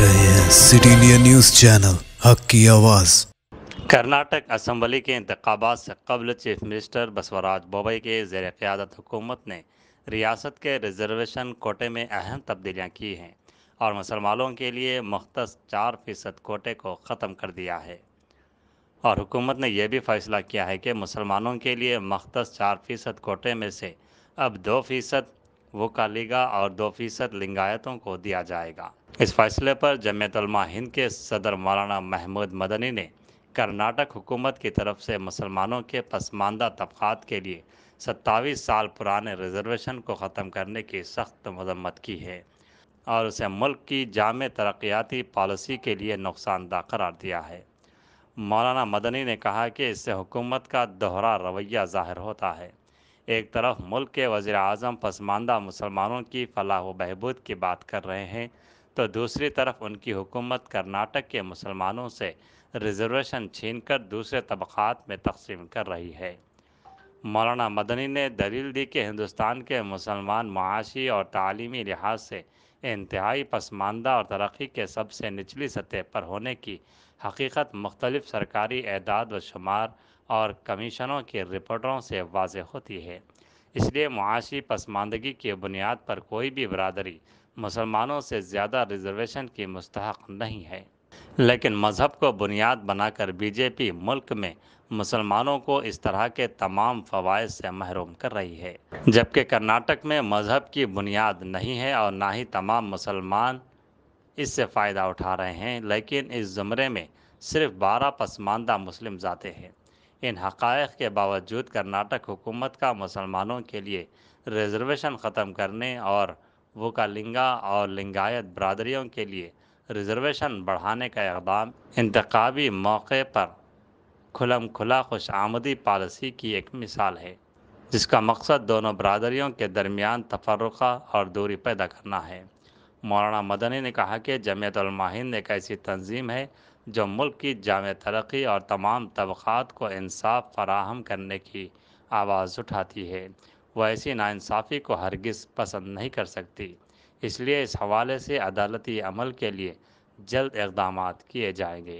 रहे हैं city India news channel हक की आवाज़ कर्नाटक असम्बली के इंतबात से कबल चीफ मिनिस्टर बसवराज बोबई के जेर क़्यादत हुकूमत ने रियासत के रिजर्वेशन कोटे में अहम तब्दीलियाँ की हैं और मुसलमानों के लिए मख्त चार फ़ीसद कोटे को ख़त्म कर दिया है और हुकूमत ने यह भी फैसला किया है कि मुसलमानों के लिए मख्त चार फ़ीसद कोटे में से अब दो फ़ीसद वो कालीगा और दो फीसद लिंगायतों को दिया जाएगा इस फैसले पर जमयतलमा हिंद के सदर मौलाना महमूद मदनी ने कर्नाटक हुकूमत की तरफ से मुसलमानों के पसमानदा तबक़ात के लिए सत्ताईस साल पुराने रिजर्वेशन को ख़त्म करने की सख्त मजम्मत की है और उसे मुल्क की जाम तरक्याती पॉलिसी के लिए नुकसानदा करार दिया है मौलाना मदनी ने कहा कि इससे हुकूमत का दोहरा रवैया ज़ाहिर होता है एक तरफ मुल्क के वजे अजम पसमानदा मुसलमानों की फलाह व बहबूद की बात कर रहे हैं तो दूसरी तरफ उनकी हुकूमत कर्नाटक के मुसलमानों से रिजर्वेशन छीन कर दूसरे तबक़ात में तकसीम कर रही है मौलाना मदनी ने दलील दी कि हिंदुस्तान के मुसलमान माशी और तलीमी लिहाज से इंतहाई पसमानदा और तरक्की के सबसे निचली सतह पर होने की हकीकत मुख्तलिफ सरकारी एदाद व शुमार और कमीशनों के रिपोर्टरों से वाज होती है इसलिए मुआशी पसमानदगी की बुनियाद पर कोई भी बरदरी मुसलमानों से ज़्यादा रिजर्वेशन की मुस्तक नहीं है लेकिन मज़हब को बुनियाद बनाकर बीजेपी मुल्क में मुसलमानों को इस तरह के तमाम फ़वाद से महरूम कर रही है जबकि कर्नाटक में मज़हब की बुनियाद नहीं है और ना ही तमाम मुसलमान इससे फ़ायदा उठा रहे हैं लेकिन इस ज़मरे में सिर्फ बारह पसमानदा मुस्लिम जाते हैं इन हक़ के बावजूद कर्नाटक हुकूमत का मुसलमानों के लिए रिजर्वेशन ख़त्म करने और वुकालिंगा और लिंगायत बरदरीों के लिए रिजर्वेशन बढ़ाने का इकदाम इंतबी मौके पर खुलम खुला खुश आमदी पॉलिसी की एक मिसाल है जिसका मकसद दोनों बरदरीों के दरमियान तफरक़ा और दूरी पैदा करना है मौलाना मदनी ने कहा कि जमयतलमाहिंद एक ऐसी तंजीम है जो मुल्क की जाम तरक्की और तमाम तबक़ात को इंसाफ फराहम करने की आवाज़ उठाती है वह ऐसी नाानसाफ़ी को हरगिज़ पसंद नहीं कर सकती इसलिए इस हवाले से अदालती अमल के लिए जल्द इकदाम किए जाएंगे